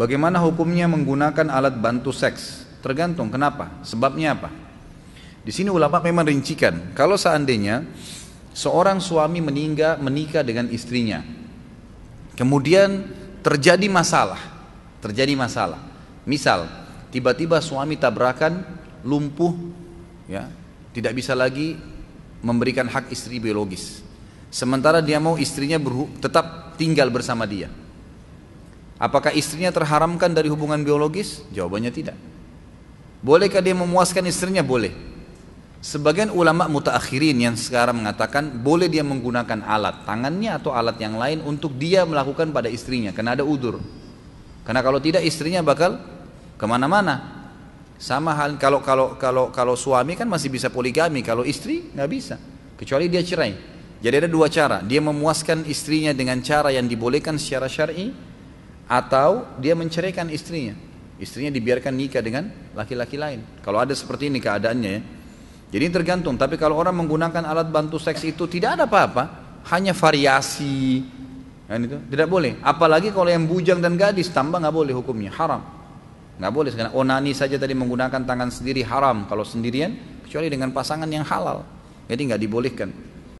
Bagaimana hukumnya menggunakan alat bantu seks? Tergantung kenapa, sebabnya apa. Di sini ulama memang rincikan, kalau seandainya seorang suami meninggal menikah dengan istrinya, kemudian terjadi masalah, terjadi masalah. Misal, tiba-tiba suami tabrakan, lumpuh, ya, tidak bisa lagi memberikan hak istri biologis. Sementara dia mau istrinya tetap tinggal bersama dia. Apakah istrinya terharamkan dari hubungan biologis? Jawabannya tidak. Bolehkah dia memuaskan istrinya? Boleh. Sebagian ulama mutaakhirin yang sekarang mengatakan boleh dia menggunakan alat tangannya atau alat yang lain untuk dia melakukan pada istrinya karena ada udur. Karena kalau tidak istrinya bakal kemana-mana. Sama hal kalau kalau kalau kalau suami kan masih bisa poligami, kalau istri nggak bisa kecuali dia cerai. Jadi ada dua cara, dia memuaskan istrinya dengan cara yang dibolehkan secara syar'i atau dia menceraikan istrinya. Istrinya dibiarkan nikah dengan laki-laki lain. Kalau ada seperti ini keadaannya ya. Jadi tergantung, tapi kalau orang menggunakan alat bantu seks itu tidak ada apa-apa, hanya variasi kan itu tidak boleh. Apalagi kalau yang bujang dan gadis tambah nggak boleh hukumnya, haram. Nggak boleh karena onani oh, saja tadi menggunakan tangan sendiri haram kalau sendirian kecuali dengan pasangan yang halal. Jadi nggak dibolehkan.